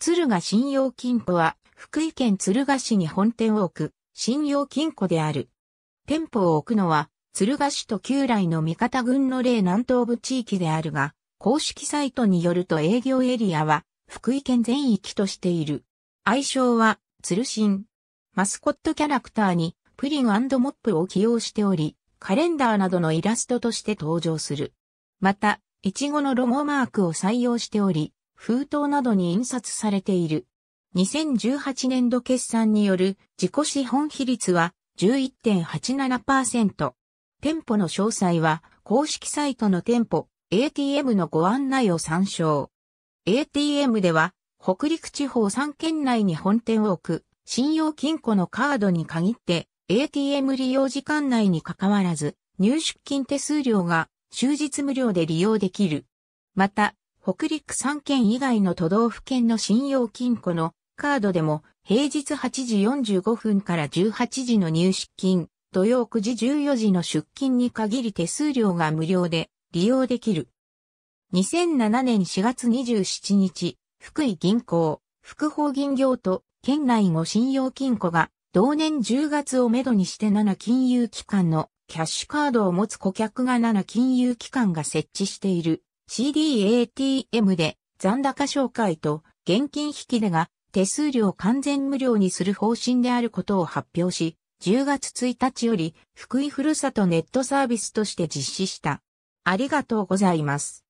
鶴賀信用金庫は、福井県鶴ヶ市に本店を置く、信用金庫である。店舗を置くのは、鶴ヶ市と旧来の味方郡の例南東部地域であるが、公式サイトによると営業エリアは、福井県全域としている。愛称は、鶴新。マスコットキャラクターに、プリンモップを起用しており、カレンダーなどのイラストとして登場する。また、イチゴのロゴマークを採用しており、封筒などに印刷されている。2018年度決算による自己資本比率は11.87%。店舗の詳細は公式サイトの店舗 ATM のご案内を参照。ATM では北陸地方3県内に本店を置く信用金庫のカードに限って ATM 利用時間内に関わらず入出金手数料が終日無料で利用できる。また北陸3県以外の都道府県の信用金庫のカードでも平日8時45分から18時の入出金、土曜9時14時の出勤に限り手数料が無料で利用できる。2007年4月27日、福井銀行、福宝銀行と県内5信用金庫が同年10月をめどにして7金融機関のキャッシュカードを持つ顧客が7金融機関が設置している CDATM で残高紹介と現金引き出が手数料完全無料にする方針であることを発表し、10月1日より福井ふるさとネットサービスとして実施した。ありがとうございます。